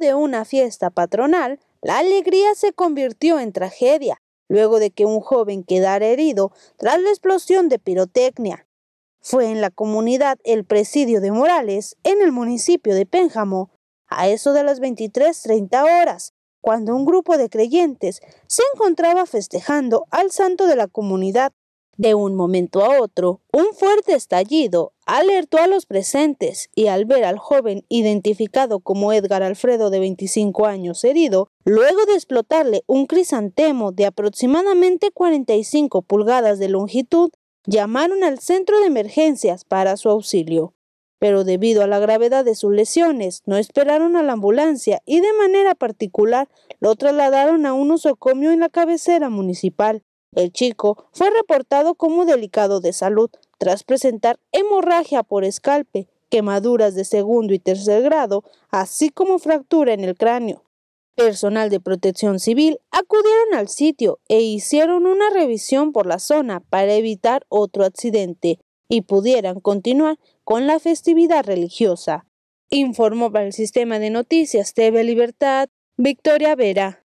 de una fiesta patronal, la alegría se convirtió en tragedia, luego de que un joven quedara herido tras la explosión de pirotecnia. Fue en la comunidad El Presidio de Morales, en el municipio de Pénjamo, a eso de las 23.30 horas, cuando un grupo de creyentes se encontraba festejando al santo de la comunidad. De un momento a otro, un fuerte estallido alertó a los presentes y al ver al joven identificado como Edgar Alfredo de 25 años herido, luego de explotarle un crisantemo de aproximadamente 45 pulgadas de longitud, llamaron al centro de emergencias para su auxilio. Pero debido a la gravedad de sus lesiones, no esperaron a la ambulancia y de manera particular lo trasladaron a un osocomio en la cabecera municipal. El chico fue reportado como delicado de salud tras presentar hemorragia por escalpe, quemaduras de segundo y tercer grado, así como fractura en el cráneo. Personal de protección civil acudieron al sitio e hicieron una revisión por la zona para evitar otro accidente y pudieran continuar con la festividad religiosa. Informó para el sistema de noticias TV Libertad Victoria Vera.